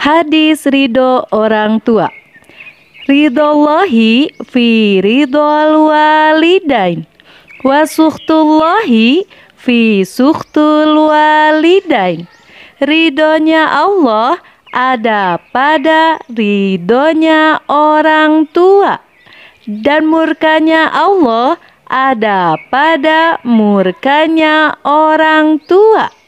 Hadis Ridho Orang Tua Ridhollahi fi ridhol walidain Wasuhtullahi fi suhtul walidain Ridhonya Allah ada pada ridhonya orang tua Dan murkanya Allah ada pada murkanya orang tua